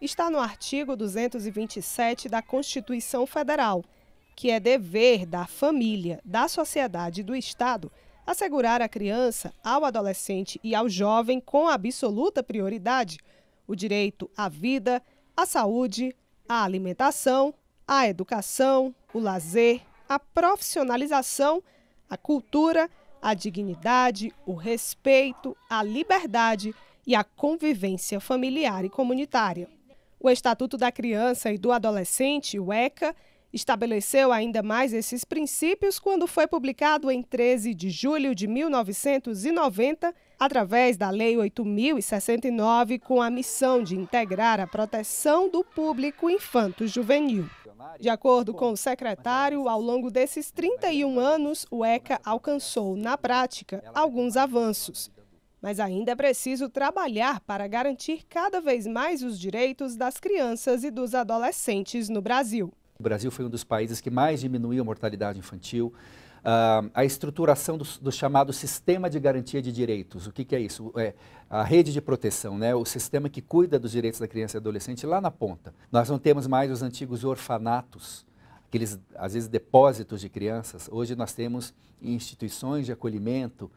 está no artigo 227 da Constituição Federal, que é dever da família, da sociedade e do Estado assegurar à criança, ao adolescente e ao jovem com absoluta prioridade o direito à vida, à saúde, à alimentação, à educação, o lazer, a profissionalização, a cultura, a dignidade, o respeito, a liberdade e a convivência familiar e comunitária. O Estatuto da Criança e do Adolescente, o ECA, estabeleceu ainda mais esses princípios quando foi publicado em 13 de julho de 1990, através da Lei 8069, com a missão de integrar a proteção do público infanto-juvenil. De acordo com o secretário, ao longo desses 31 anos, o ECA alcançou, na prática, alguns avanços mas ainda é preciso trabalhar para garantir cada vez mais os direitos das crianças e dos adolescentes no Brasil. O Brasil foi um dos países que mais diminuiu a mortalidade infantil. Uh, a estruturação do, do, chamado sistema de garantia de direitos. O que, que, é isso? É a rede de proteção, né? o sistema que cuida dos direitos da criança e adolescente lá na ponta. Nós não temos mais os antigos orfanatos, aqueles, às vezes, depósitos de crianças. Hoje nós temos instituições de acolhimento,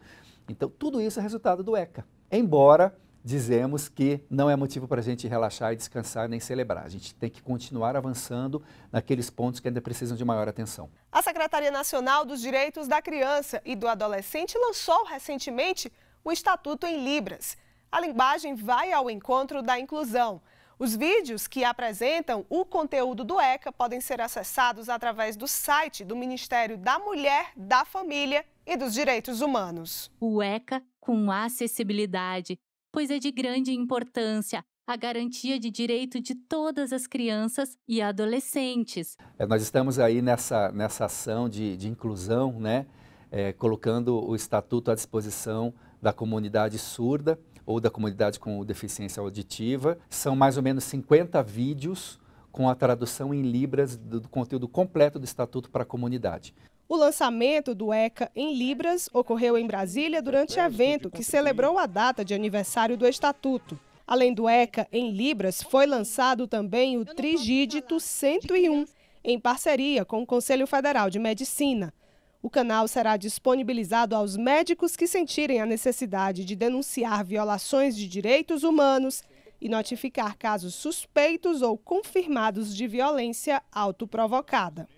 então, tudo isso é resultado do ECA. Embora dizemos que não é motivo para a gente relaxar e descansar nem celebrar. A gente tem que continuar avançando naqueles pontos que ainda precisam de maior atenção. A Secretaria Nacional dos Direitos da Criança e do Adolescente lançou recentemente o Estatuto em Libras. A linguagem vai ao encontro da inclusão. Os vídeos que apresentam o conteúdo do ECA podem ser acessados através do site do Ministério da Mulher, da Família e dos Direitos Humanos. O ECA com acessibilidade, pois é de grande importância a garantia de direito de todas as crianças e adolescentes. É, nós estamos aí nessa, nessa ação de, de inclusão, né? É, colocando o estatuto à disposição da comunidade surda ou da comunidade com deficiência auditiva. São mais ou menos 50 vídeos com a tradução em libras do, conteúdo completo do Estatuto para a Comunidade. O lançamento do ECA em Libras ocorreu em Brasília durante evento que celebrou a data de aniversário do Estatuto. Além do ECA em Libras, foi lançado também o Trigídito 101, em parceria com o Conselho Federal de Medicina. O canal será disponibilizado aos médicos que sentirem a necessidade de denunciar violações de direitos humanos e notificar casos suspeitos ou confirmados de violência autoprovocada.